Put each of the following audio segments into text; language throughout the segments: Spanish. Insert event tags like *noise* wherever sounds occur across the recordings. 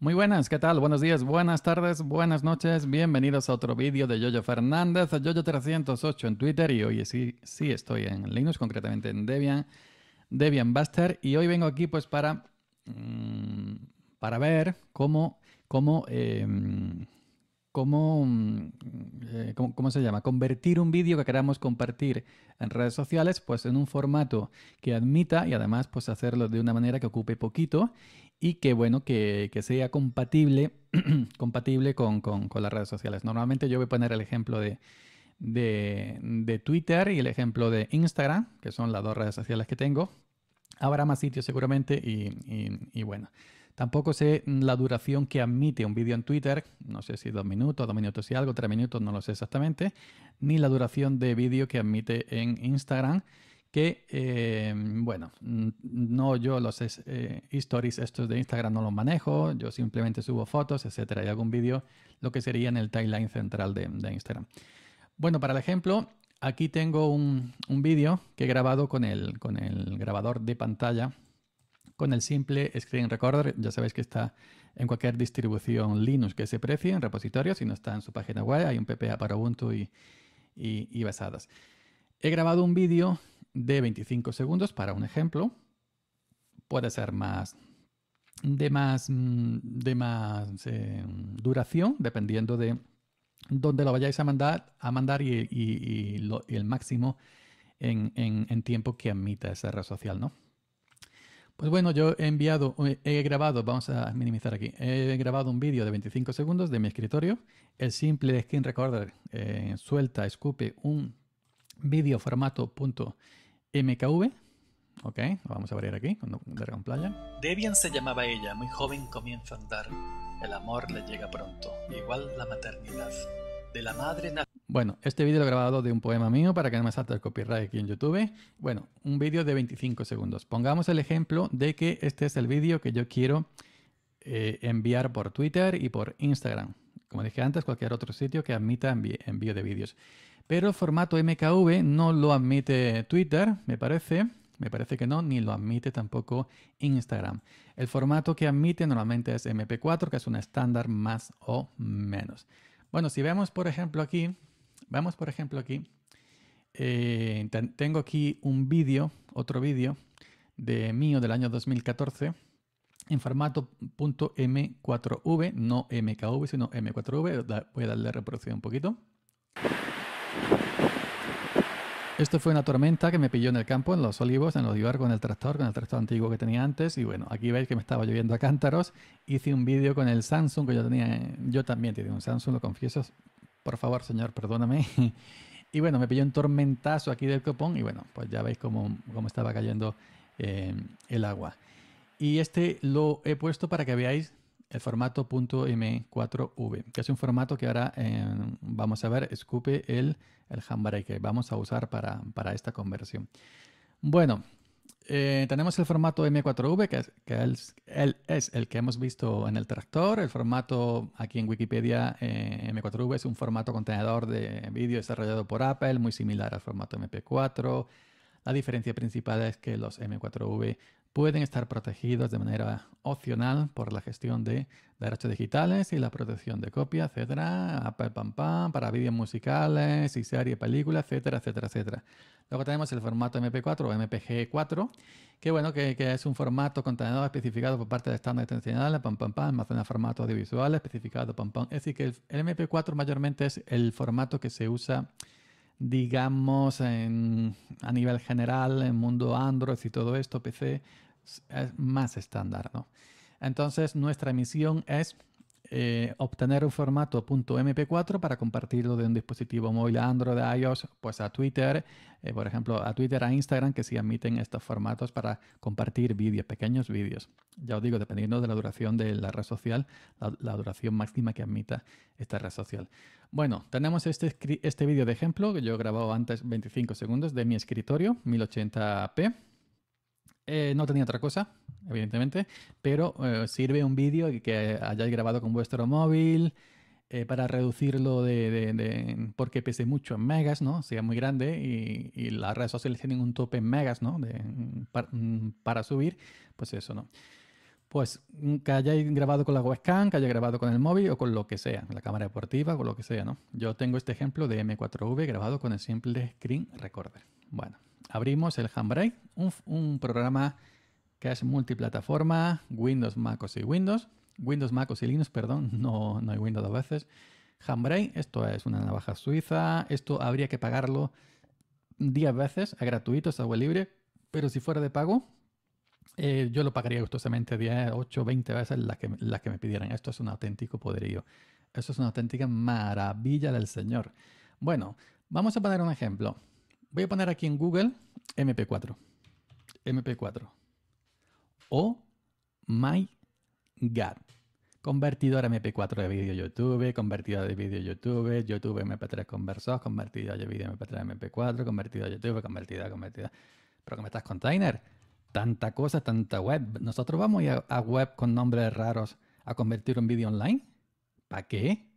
Muy buenas, ¿qué tal? Buenos días, buenas tardes, buenas noches. Bienvenidos a otro vídeo de Yoyo Fernández, Yoyo308 en Twitter y hoy sí, sí estoy en Linux, concretamente en Debian, Debian Buster. Y hoy vengo aquí pues para, mm, para ver cómo, cómo, em, mm, eh, cómo, cómo, se llama, convertir un vídeo que queramos compartir en redes sociales pues en un formato que admita y además pues hacerlo de una manera que ocupe poquito y que bueno, que, sea compatible, *clears throat* compatible con, las redes sociales. Normalmente yo voy a poner el ejemplo de, Twitter y el ejemplo de Instagram, que son las dos redes sociales que tengo. Habrá más sitios seguramente y, y bueno. Tampoco sé la duración que admite un vídeo en Twitter, no sé si dos minutos, dos minutos y algo, tres minutos, no lo sé exactamente, ni la duración de vídeo que admite en Instagram que, eh, bueno, no yo los eh, stories estos de Instagram no los manejo, yo simplemente subo fotos, etcétera, y algún vídeo, lo que sería en el timeline central de, Instagram. Bueno, para el ejemplo, aquí tengo un, vídeo que he grabado con el, con el grabador de pantalla, con el simple Screen Recorder. Ya sabéis que está en cualquier distribución Linux que se precie, en repositorios, si no está en su página web, hay un PPA para Ubuntu y, y, y basadas. He grabado un vídeo de 25 segundos para un ejemplo. Puede ser más de más, mm, de más eh, duración, dependiendo de dónde lo vayáis a mandar, a mandar y, el máximo en, tiempo que admita esa red social, ¿no? Pues bueno, yo he enviado, he grabado, vamos a minimizar aquí, he grabado un vídeo de 25 segundos de mi escritorio. El simple skin recorder eh, suelta, escupe un vídeo formato punto MKV. Ok, lo vamos a abrir aquí, cuando Dragon Playa. Debian se llamaba ella, muy joven comienza a andar. El amor le llega pronto, igual la maternidad. De la madre Bueno, este vídeo lo he grabado de un poema mío para que no me salte el copyright aquí en YouTube. Bueno, un vídeo de 25 segundos. Pongamos el ejemplo de que este es el vídeo que yo quiero eh, enviar por Twitter y por Instagram. Como dije antes, cualquier otro sitio que admita envío de vídeos. Pero formato MKV no lo admite Twitter, me parece. Me parece que no, ni lo admite tampoco Instagram. El formato que admite normalmente es MP4, que es un estándar más o menos. Bueno, si vemos por ejemplo aquí, vamos por ejemplo aquí, eh, tengo aquí un vídeo, otro vídeo de mío del año 2014 en formato .m4v, no MKV, sino M4V. Voy a darle reproducción un poquito. Esto fue una tormenta que me pilló en el campo, en los olivos, en los olivar, con el tractor, con el tractor antiguo que tenía antes. Y bueno, aquí veis que me estaba lloviendo a cántaros. Hice un vídeo con el Samsung que yo tenía. Yo también tenía un Samsung, lo confieso. Por favor, señor, perdóname. *laughs* Y bueno, me pilló un tormentazo aquí del copón. Y bueno, pues ya veis cómo, estaba cayendo eh, el agua. Y este lo he puesto para que veáis el formato .m4v, que es un formato que ahora eh, vamos a ver, escupe el, el handbrake que vamos a usar para, esta conversión. Bueno, eh, tenemos el formato M4V, que, es, que el, es, el que hemos visto en el tractor. El formato aquí en Wikipedia eh, M4V es un formato contenedor de vídeo desarrollado por Apple, muy similar al formato MP4. La diferencia principal es que los M4V pueden estar protegidos de manera opcional por la gestión de derechos digitales y la protección de copia, etcétera, para vídeos musicales y series, películas, etcétera, etcétera, etcétera. Luego tenemos el formato MP4 o MPG4, que bueno, que, es un formato contenedor especificado por parte de estándares internacionales, pam, pam, pam, almacenar formato audiovisual especificado, pam, pam. Es decir, que el, MP4 mayormente es el formato que se usa digamos, a nivel general, en mundo Android y todo esto, PC, es más estándar, ¿no? Entonces, nuestra misión es eh, obtener un formato .mp4 para compartirlo de un dispositivo móvil a Android, a iOS, pues a Twitter, eh, por ejemplo, a Twitter, a Instagram, que sí admiten estos formatos para compartir vídeos, pequeños vídeos. Ya os digo, dependiendo de la duración de la red social, la, duración máxima que admita esta red social. Bueno, tenemos este, este vídeo de ejemplo que yo he grabado antes 25 segundos de mi escritorio, 1080p. Eh, no tenía otra cosa, evidentemente, pero eh, sirve un vídeo que hayáis grabado con vuestro móvil eh, para reducirlo de, porque pese mucho en megas, ¿no? Sea muy grande y, las redes sociales tienen un tope en megas, ¿no? para, subir, pues eso, ¿no? Pues que hayáis grabado con la webcam, que hayáis grabado con el móvil o con lo que sea, la cámara deportiva o lo que sea, ¿no? Yo tengo este ejemplo de M4V grabado con el simple screen recorder. Bueno abrimos el Handbrake, un, programa que es multiplataforma, Windows, MacOS y Windows. Windows, MacOS y Linux, perdón, *laughs* no, no hay Windows a veces. Handbrake, esto es una navaja suiza, esto habría que pagarlo 10 veces, es gratuito, es agua libre, pero si fuera de pago, eh, yo lo pagaría gustosamente 10, 8, 20 veces las que, las que me pidieran. Esto es un auténtico poderío. Esto es una auténtica maravilla del Señor. Bueno, vamos a poner un ejemplo. Voy a poner aquí en Google MP4. MP4. O My God. Convertidor MP4 de vídeo YouTube, convertidor de vídeo YouTube, YouTube MP3 conversos, convertidor de vídeo MP3 MP4, convertidor de YouTube, convertida convertida Pero qué me estás container. Tanta cosa, tanta web. Nosotros vamos a, web con nombres raros a convertir un vídeo online. ¿Para qué?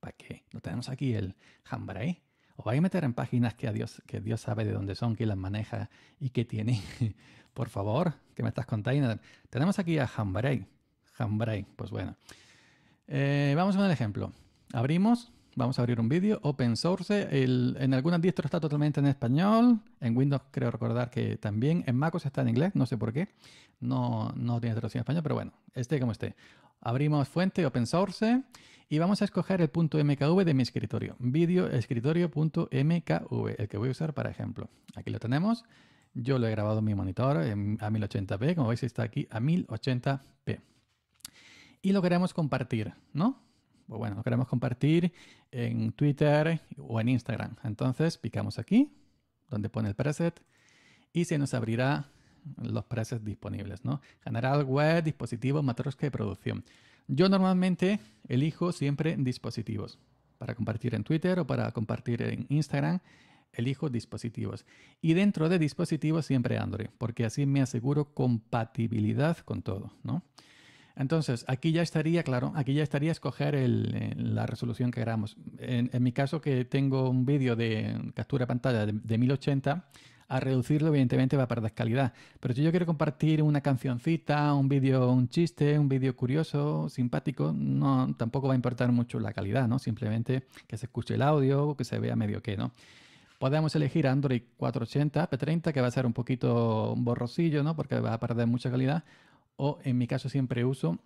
¿Para qué? No tenemos aquí el handbrake o vais a meter en páginas que, a Dios, que Dios sabe de dónde son, quién las maneja y qué tiene. *laughs* Por favor, que me estás contando. Tenemos aquí a Hambray. Hambray. pues bueno. Eh, vamos vamos con el ejemplo. Abrimos, vamos a abrir un vídeo, open source. en algunas distros está totalmente en español. En Windows creo recordar que también. En MacOS está en inglés, no sé por qué. No, no tiene traducción en español, pero bueno, esté como esté. Abrimos fuente open source y vamos a escoger el punto .mkv de mi escritorio, MKV, el que voy a usar para ejemplo. Aquí lo tenemos. Yo lo he grabado en mi monitor a 1080p, como veis está aquí a 1080p. Y lo queremos compartir, ¿no? Pues bueno, lo queremos compartir en Twitter o en Instagram. Entonces picamos aquí, donde pone el preset, y se nos abrirá los precios disponibles, ¿no? General web, dispositivos, matrosca de producción. Yo normalmente elijo siempre dispositivos. Para compartir en Twitter o para compartir en Instagram, elijo dispositivos. Y dentro de dispositivos siempre Android, porque así me aseguro compatibilidad con todo, ¿no? Entonces, aquí ya estaría, claro, aquí ya estaría escoger la resolución que queramos. En, mi caso, que tengo un vídeo de captura pantalla de, de 1080, a reducirlo, evidentemente va a perder calidad. Pero si yo quiero compartir una cancioncita, un vídeo, un chiste, un vídeo curioso, simpático, no, tampoco va a importar mucho la calidad, ¿no? Simplemente que se escuche el audio, que se vea medio que, ¿no? Podemos elegir Android 480 P30, que va a ser un poquito borrosillo, ¿no? Porque va a perder mucha calidad. O en mi caso siempre uso,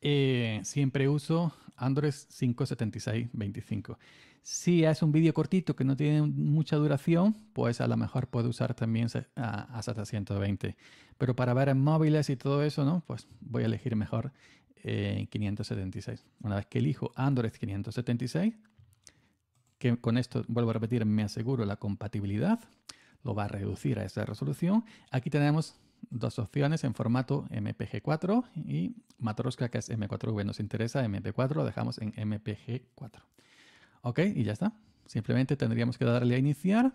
eh, siempre uso Android 57625. Si es un vídeo cortito que no tiene mucha duración, pues a lo mejor puede usar también hasta 120 Pero para ver en móviles y todo eso, ¿no? Pues voy a elegir mejor 576. Eh, Una vez que elijo Android 576, que con esto, vuelvo a repetir, me aseguro la compatibilidad, lo va a reducir a esa resolución. Aquí tenemos dos opciones en formato MPG4 y Matroska, que es M4V, nos interesa MP4, lo dejamos en MPG4. Ok, y ya está. Simplemente tendríamos que darle a iniciar.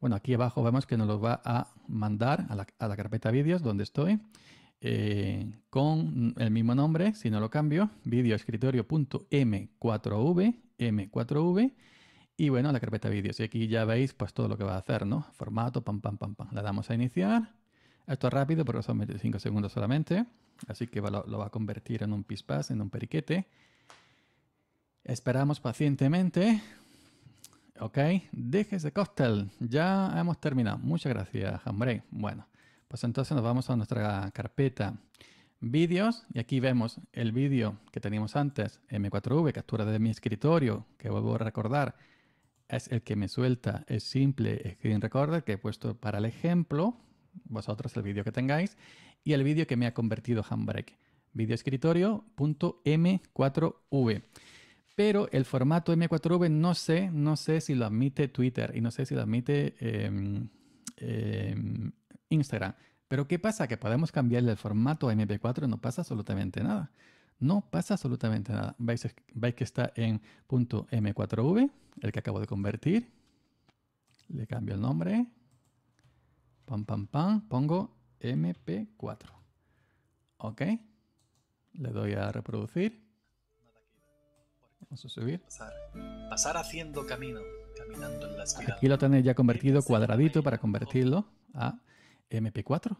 Bueno, aquí abajo vemos que nos lo va a mandar a la, carpeta vídeos donde estoy eh, con el mismo nombre, si no lo cambio, escritoriom 4 v m4v, y bueno, la carpeta vídeos. Y aquí ya veis pues todo lo que va a hacer, ¿no? Formato, pam, pam, pam, pam. Le damos a iniciar. Esto es rápido porque son 25 segundos solamente. Así que lo, va a convertir en un pispás, en un periquete. Esperamos pacientemente. Ok, dejes de cóctel. Ya hemos terminado. Muchas gracias, hombre. Bueno, pues entonces nos vamos a nuestra carpeta vídeos y aquí vemos el vídeo que teníamos antes, M4V, captura de mi escritorio, que vuelvo a recordar, es el que me suelta el simple screen recorder que he puesto para el ejemplo, vosotros el vídeo que tengáis y el vídeo que me ha convertido Handbrake, videoescritorio.m4v. Pero el formato M4V no sé, no sé si lo admite Twitter y no sé si lo admite em, em, Instagram. Pero ¿qué pasa? Que podemos cambiarle el formato a MP4 y no pasa absolutamente nada. No pasa absolutamente nada. Veis, veis que está en .m4v, el que acabo de convertir. Le cambio el nombre. Pam, pam, pam. Pongo MP4. Ok. Le doy a reproducir. Vamos a subir. Pasar, haciendo camino, caminando en la Aquí lo tenéis ya convertido cuadradito para convertirlo a MP4.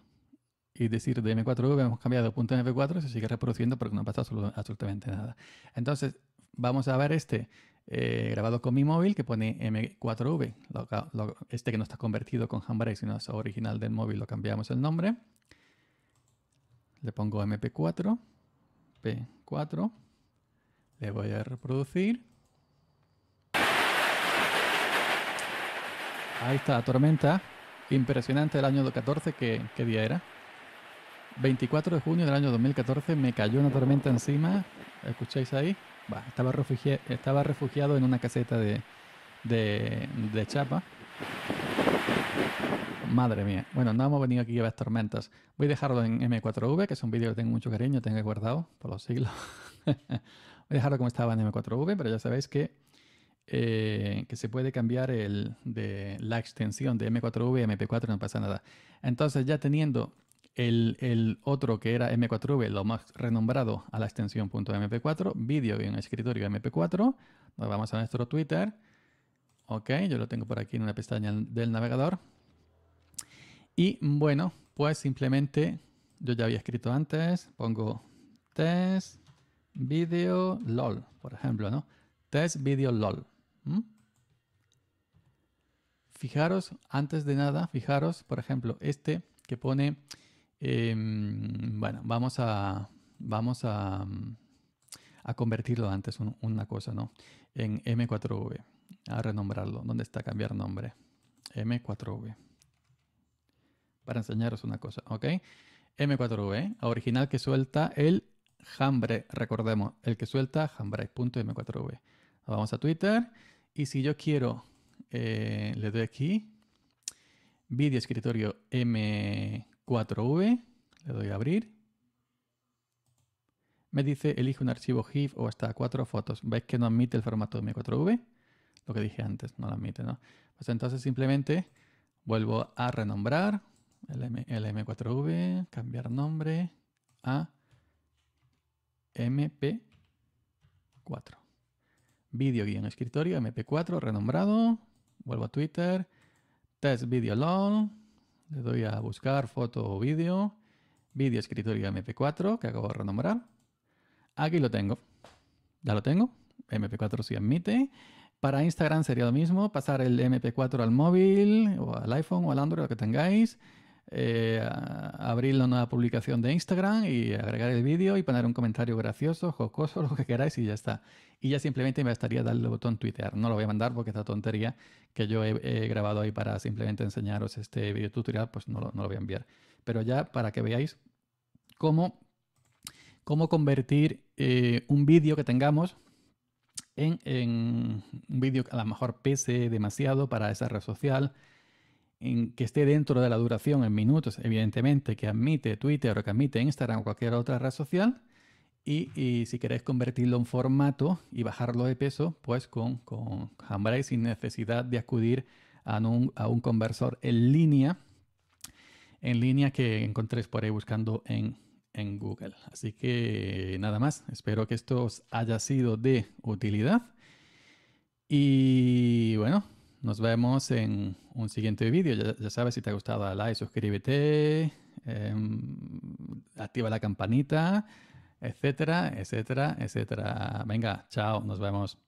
Y decir de M4V hemos cambiado punto MP4 y se sigue reproduciendo porque no pasa absolutamente nada. Entonces, vamos a ver este eh, grabado con mi móvil que pone M4V. este que no está convertido con Handbrake, sino es original del móvil, lo cambiamos el nombre. Le pongo MP4, P4. Le voy a reproducir. Ahí está, Tormenta. Impresionante el año 2014, que qué día era? 24 de junio del año 2014 me cayó una tormenta encima. ¿Escucháis ahí? estaba, refugiado, estaba refugiado en una caseta de, Chapa. Madre mía. Bueno, no hemos venido aquí a ver tormentas. Voy a dejarlo en M4V, que es un vídeo que tengo mucho cariño, tengo guardado por los siglos. *laughs* Voy a dejarlo como estaba en M4V, pero ya sabéis que, eh, que se puede cambiar la extensión de M4V a MP4, no pasa nada. Entonces, ya teniendo el, otro que era M4V, lo más renombrado a la extensión .mp4, vídeo en escritorio MP4. Nos vamos a nuestro Twitter. Ok, yo lo tengo por aquí en una pestaña del navegador. Y bueno, pues simplemente yo ya había escrito antes, pongo test video lol, por ejemplo, ¿no? Test video lol. Fijaros, antes de nada, fijaros, por ejemplo, este que pone Em, bueno, vamos a, vamos a, mm, convertirlo antes una cosa, ¿no? En M4V, a renombrarlo. ¿Dónde está cambiar nombre? M4V. Para enseñaros una cosa, ¿ok? M4V, original que suelta el Hambre, recordemos, el que suelta Hambre.m4v. Vamos a Twitter y si yo quiero, eh, le doy aquí, video escritorio M, 4 4V, le doy a abrir. Me dice, elige un archivo GIF o hasta cuatro fotos. ¿Veis que no admite el formato M4V? Lo que dije antes, no lo admite, ¿no? Pues entonces simplemente vuelvo a renombrar el, M, 4 v cambiar nombre a MP4. Video guión escritorio, MP4, renombrado. Vuelvo a Twitter. Test video long le doy a buscar foto o vídeo. Vídeo escritorio MP4 que acabo de renombrar. Aquí lo tengo. Ya lo tengo. MP4 si admite. Para Instagram sería lo mismo, pasar el MP4 al móvil o al iPhone o al Android, lo que tengáis. Eh, abrir la nueva publicación de Instagram y agregar el vídeo y poner un comentario gracioso, jocoso, *laughs* lo que queráis y ya está. Y ya simplemente me bastaría darle el botón Twitter. No lo voy a mandar porque esta tontería que yo he, grabado ahí para simplemente enseñaros este video tutorial, pues no lo, voy a enviar. Pero ya para que veáis cómo, cómo convertir eh, un vídeo que tengamos en, en un vídeo que a lo mejor pese demasiado para esa red social que esté dentro de la duración en minutos, evidentemente, que admite Twitter o que admite Instagram o cualquier otra red social. Y, si queréis convertirlo en formato y bajarlo de peso, pues con, con Handbrake sin necesidad de acudir a un, conversor en línea, en línea que encontréis por ahí buscando en, en Google. Así que nada más, espero que esto os haya sido de utilidad. Y bueno, nos vemos en un siguiente vídeo. Ya, sabes, si te ha gustado, dale like, suscríbete, em, activa la campanita, etcétera, etcétera, etcétera. Venga, chao, nos vemos.